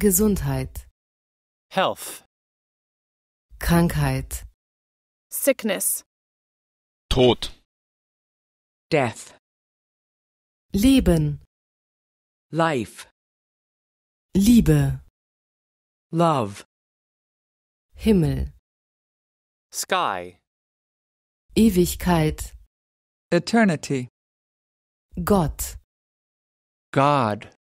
Gesundheit. Health. Krankheit. Sickness. Tod. Death. Leben. Life. Liebe. Love. Himmel. Sky. Ewigkeit. Eternity. Gott. God.